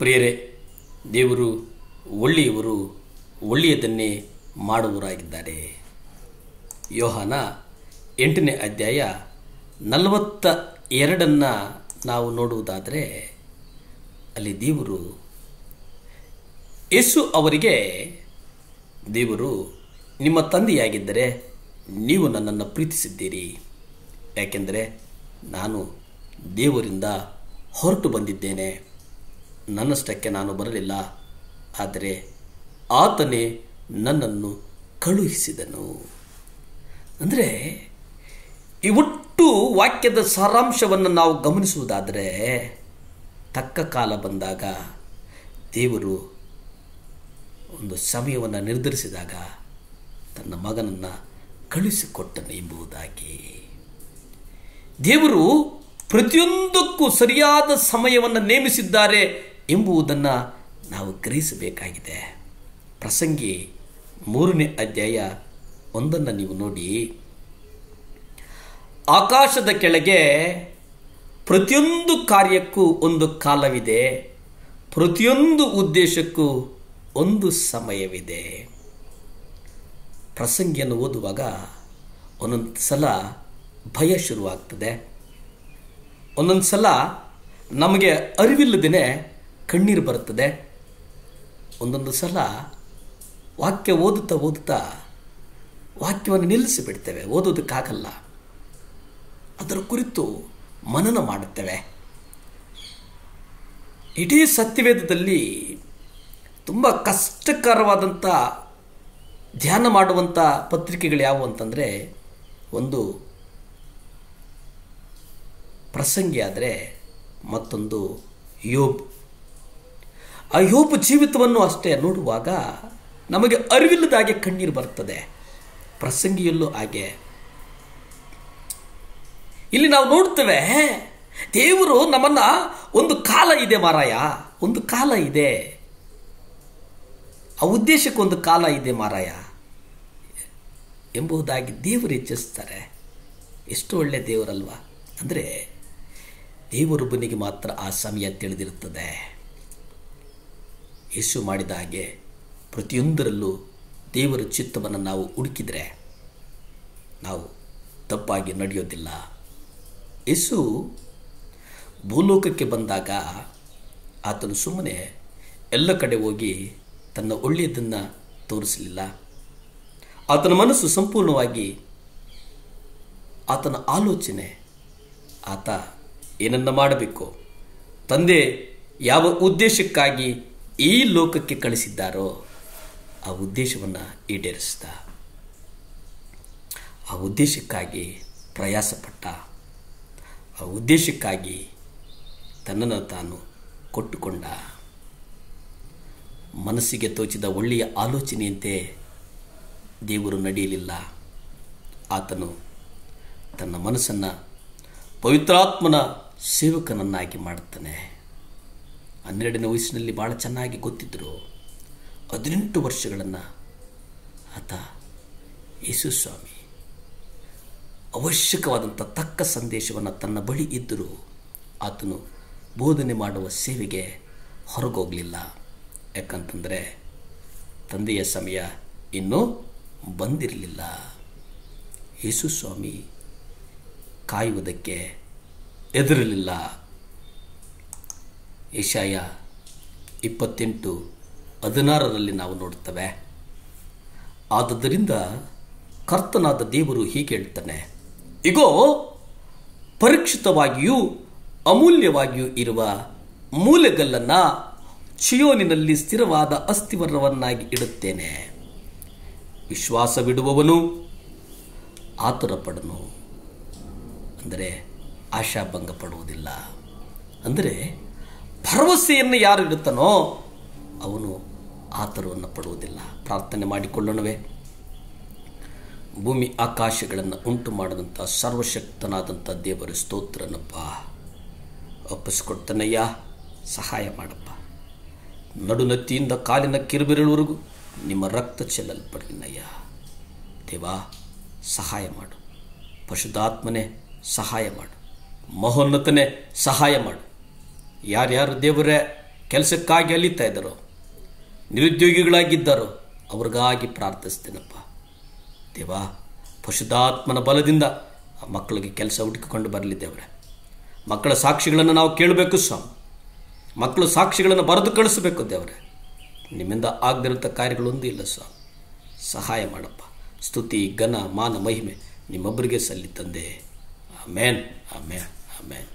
ಪ್ರಿಯರೇ ದೇವರು ಒಳ್ಳೆಯವರು ಒಳ್ಳೆಯದನ್ನೇ ಮಾಡುವವರಾಗಿದ್ದಾರೆ ಯೋಹಾನ ಎಂಟನೇ ಅಧ್ಯಾಯ ನಲವತ್ತ ಎರಡನ್ನು ನಾವು ನೋಡುವುದಾದರೆ ಅಲ್ಲಿ ದೇವರು ಯೇಸು ಅವರಿಗೆ ದೇವರು ನಿಮ್ಮ ತಂದೆಯಾಗಿದ್ದರೆ ನೀವು ನನ್ನನ್ನು ಪ್ರೀತಿಸಿದ್ದೀರಿ ಯಾಕೆಂದರೆ ನಾನು ದೇವರಿಂದ ಹೊರಟು ಬಂದಿದ್ದೇನೆ ನನ್ನಷ್ಟಕ್ಕೆ ನಾನು ಬರಲಿಲ್ಲ ಆದರೆ ಆತನೇ ನನ್ನನ್ನು ಕಳುಹಿಸಿದನು ಅಂದರೆ ಈ ಒಟ್ಟು ವಾಕ್ಯದ ಸಾರಾಂಶವನ್ನು ನಾವು ಗಮನಿಸುವುದಾದರೆ ತಕ್ಕ ಕಾಲ ಬಂದಾಗ ದೇವರು ಒಂದು ಸಮಯವನ್ನು ನಿರ್ಧರಿಸಿದಾಗ ತನ್ನ ಮಗನನ್ನು ಕಳುಹಿಸಿಕೊಟ್ಟನು ಎಂಬುದಾಗಿ ದೇವರು ಪ್ರತಿಯೊಂದಕ್ಕೂ ಸರಿಯಾದ ಸಮಯವನ್ನು ನೇಮಿಸಿದ್ದಾರೆ ಎಂಬುದನ್ನು ನಾವು ಗ್ರಹಿಸಬೇಕಾಗಿದೆ ಪ್ರಸಂಗಿ ಮೂರನೇ ಅಧ್ಯಾಯ ಒಂದನ್ನು ನೀವು ನೋಡಿ ಆಕಾಶದ ಕೆಳಗೆ ಪ್ರತಿಯೊಂದು ಕಾರ್ಯಕ್ಕೂ ಒಂದು ಕಾಲವಿದೆ ಪ್ರತಿಯೊಂದು ಉದ್ದೇಶಕ್ಕೂ ಒಂದು ಸಮಯವಿದೆ ಪ್ರಸಂಗಿಯನ್ನು ಓದುವಾಗ ಒಂದೊಂದು ಸಲ ಭಯ ಶುರುವಾಗ್ತದೆ ಒಂದೊಂದು ಸಲ ನಮಗೆ ಅರಿವಿಲ್ಲದೇ ಕಣ್ಣೀರು ಬರುತ್ತದೆ ಒಂದೊಂದು ಸಲ ವಾಕ್ಯ ಓದುತ್ತಾ ಓದುತ್ತಾ ವಾಕ್ಯವನ್ನು ನಿಲ್ಲಿಸಿ ಬಿಡ್ತೇವೆ ಓದೋದಕ್ಕಾಗಲ್ಲ ಅದರ ಕುರಿತು ಮನನ ಮಾಡುತ್ತೇವೆ ಇಡೀ ಸತ್ಯವೇದದಲ್ಲಿ ತುಂಬ ಕಷ್ಟಕರವಾದಂಥ ಧ್ಯಾನ ಮಾಡುವಂಥ ಪತ್ರಿಕೆಗಳು ಯಾವುವು ಅಂತಂದರೆ ಒಂದು ಪ್ರಸಂಗಿ ಆದರೆ ಮತ್ತೊಂದು ಯೋಬ್ ಅಯೋಪ ಜೀವಿತವನ್ನು ಅಷ್ಟೇ ನೋಡುವಾಗ ನಮಗೆ ಅರಿವಿಲ್ಲದಾಗೆ ಕಣ್ಣೀರು ಬರ್ತದೆ ಪ್ರಸಂಗಿಯಲ್ಲೂ ಹಾಗೆ ಇಲ್ಲಿ ನಾವು ನೋಡ್ತೇವೆ ದೇವರು ನಮ್ಮನ್ನು ಒಂದು ಕಾಲ ಇದೆ ಮಾರಾಯ ಒಂದು ಕಾಲ ಇದೆ ಆ ಉದ್ದೇಶಕ್ಕೊಂದು ಕಾಲ ಇದೆ ಮಾರಾಯ ಎಂಬುದಾಗಿ ದೇವರು ಹೆಚ್ಚಿಸ್ತಾರೆ ಎಷ್ಟು ಒಳ್ಳೆಯ ದೇವರಲ್ವ ಅಂದರೆ ದೇವರೊಬ್ಬನಿಗೆ ಮಾತ್ರ ಆ ಸಮಯ ತಿಳಿದಿರುತ್ತದೆ ಯೇಸು ಮಾಡಿದ ಹಾಗೆ ಪ್ರತಿಯೊಂದರಲ್ಲೂ ದೇವರ ಚಿತ್ತವನ್ನು ನಾವು ಹುಡುಕಿದರೆ ನಾವು ತಪ್ಪಾಗಿ ನಡೆಯೋದಿಲ್ಲ ಯೇಸು ಭೂಲೋಕಕ್ಕೆ ಬಂದಾಗ ಆತನು ಸುಮ್ಮನೆ ಎಲ್ಲ ಕಡೆ ಹೋಗಿ ತನ್ನ ಒಳ್ಳೆಯದನ್ನು ತೋರಿಸಲಿಲ್ಲ ಆತನ ಮನಸ್ಸು ಸಂಪೂರ್ಣವಾಗಿ ಆತನ ಆಲೋಚನೆ ಆತ ಏನನ್ನ ಮಾಡಬೇಕು ತಂದೆ ಯಾವ ಉದ್ದೇಶಕ್ಕಾಗಿ ಈ ಲೋಕಕ್ಕೆ ಕಳಿಸಿದ್ದಾರೋ ಆ ಉದ್ದೇಶವನ್ನು ಈಡೇರಿಸಿದ ಆ ಉದ್ದೇಶಕ್ಕಾಗಿ ಪ್ರಯಾಸಪಟ್ಟ ಆ ಉದ್ದೇಶಕ್ಕಾಗಿ ತನ್ನನ್ನು ತಾನು ಕೊಟ್ಟುಕೊಂಡ ಮನಸ್ಸಿಗೆ ತೋಚಿದ ಒಳ್ಳೆಯ ಆಲೋಚನೆಯಂತೆ ದೇವರು ನಡೆಯಲಿಲ್ಲ ಆತನು ತನ್ನ ಮನಸ್ಸನ್ನು ಪವಿತ್ರಾತ್ಮನ ಸೇವಕನನ್ನಾಗಿ ಮಾಡುತ್ತಾನೆ ಹನ್ನೆರಡನೇ ವಯಸ್ಸಿನಲ್ಲಿ ಭಾಳ ಚೆನ್ನಾಗಿ ಗೊತ್ತಿದ್ದರು ಹದಿನೆಂಟು ವರ್ಷಗಳನ್ನು ಆತ ಯೇಸು ಸ್ವಾಮಿ ಅವಶ್ಯಕವಾದಂಥ ತಕ್ಕ ಸಂದೇಶವನ್ನು ತನ್ನ ಬಳಿ ಇದ್ದರೂ ಆತನು ಬೋಧನೆ ಮಾಡುವ ಸೇವೆಗೆ ಹೊರಗೋಗಲಿಲ್ಲ ಯಾಕಂತಂದರೆ ತಂದೆಯ ಸಮಯ ಇನ್ನೂ ಬಂದಿರಲಿಲ್ಲ ಯೇಸು ಸ್ವಾಮಿ ಕಾಯುವುದಕ್ಕೆ ಎದುರಲಿಲ್ಲ ಏಷಾಯ ಇಪ್ಪತ್ತೆಂಟು ಹದಿನಾರರಲ್ಲಿ ನಾವು ನೋಡುತ್ತೇವೆ ಆದ್ದರಿಂದ ಕರ್ತನಾದ ದೇವರು ಹೀಗೆ ಹೇಳ್ತಾನೆ ಇಗೋ ಪರೀಕ್ಷಿತವಾಗಿಯೂ ಅಮೂಲ್ಯವಾಗಿಯೂ ಇರುವ ಮೂಲೆಗಲ್ಲನ್ನು ಚಿಯೋನಿನಲ್ಲಿ ಸ್ಥಿರವಾದ ಅಸ್ಥಿವರವನ್ನಾಗಿ ಇಡುತ್ತೇನೆ ವಿಶ್ವಾಸವಿಡುವವನು ಆತುರ ಪಡನು ಅಂದರೆ ಆಶಾಭಂಗ ಪಡುವುದಿಲ್ಲ ಅಂದರೆ ಭರವಸೆಯನ್ನು ಯಾರು ಇಡುತ್ತಾನೋ ಅವನು ಆತರವನ್ನು ಪಡುವುದಿಲ್ಲ ಪ್ರಾರ್ಥನೆ ಮಾಡಿಕೊಳ್ಳೋಣವೇ ಭೂಮಿ ಆಕಾಶಗಳನ್ನು ಉಂಟು ಮಾಡಿದಂಥ ಸರ್ವಶಕ್ತನಾದಂಥ ದೇವರ ಸ್ತೋತ್ರನಪ್ಪ ಒಪ್ಪಿಸ್ಕೊಡ್ತಾನಯ್ಯ ಸಹಾಯ ಮಾಡಪ್ಪ ನಡುನತ್ತಿಯಿಂದ ಕಾಲಿನ ಕಿರುಬಿರಳವರೆಗೂ ನಿಮ್ಮ ರಕ್ತ ಚೆಲ್ಲಲ್ಪಡಲಿನಯ್ಯ ದೇವಾ ಸಹಾಯ ಮಾಡು ಪಶುದಾತ್ಮನೇ ಸಹಾಯ ಮಾಡು ಮಹೋನ್ನತನೇ ಸಹಾಯ ಮಾಡು ಯಾರ್ಯಾರು ದೇವರೇ ಕೆಲಸಕ್ಕಾಗಿ ಅಲಿತಾ ಇದ್ದರು ನಿರುದ್ಯೋಗಿಗಳಾಗಿದ್ದರು ಅವ್ರಿಗಾಗಿ ಪ್ರಾರ್ಥಿಸ್ತೇನಪ್ಪ ದೇವ ಪಶುದಾತ್ಮನ ಬಲದಿಂದ ಆ ಮಕ್ಕಳಿಗೆ ಕೆಲಸ ಹುಡುಕಿಕೊಂಡು ಬರಲಿ ದೇವರೇ ಮಕ್ಕಳ ಸಾಕ್ಷಿಗಳನ್ನು ನಾವು ಕೇಳಬೇಕು ಸ್ವಾಮಿ ಮಕ್ಕಳು ಸಾಕ್ಷಿಗಳನ್ನು ಬರೆದು ಕಳಿಸಬೇಕು ದೇವರೇ ನಿಮ್ಮಿಂದ ಆಗದಿರುವಂಥ ಕಾರ್ಯಗಳೊಂದೂ ಇಲ್ಲ ಸ್ವಾಮಿ ಸಹಾಯ ಮಾಡಪ್ಪ ಸ್ತುತಿ ಘನ ಮಾನ ಮಹಿಮೆ ನಿಮ್ಮೊಬ್ಬರಿಗೆ ಸಲ್ಲಿ ತಂದೆ ಆಮೇನ್ ಆಮೇನ್ ಆಮೇನ್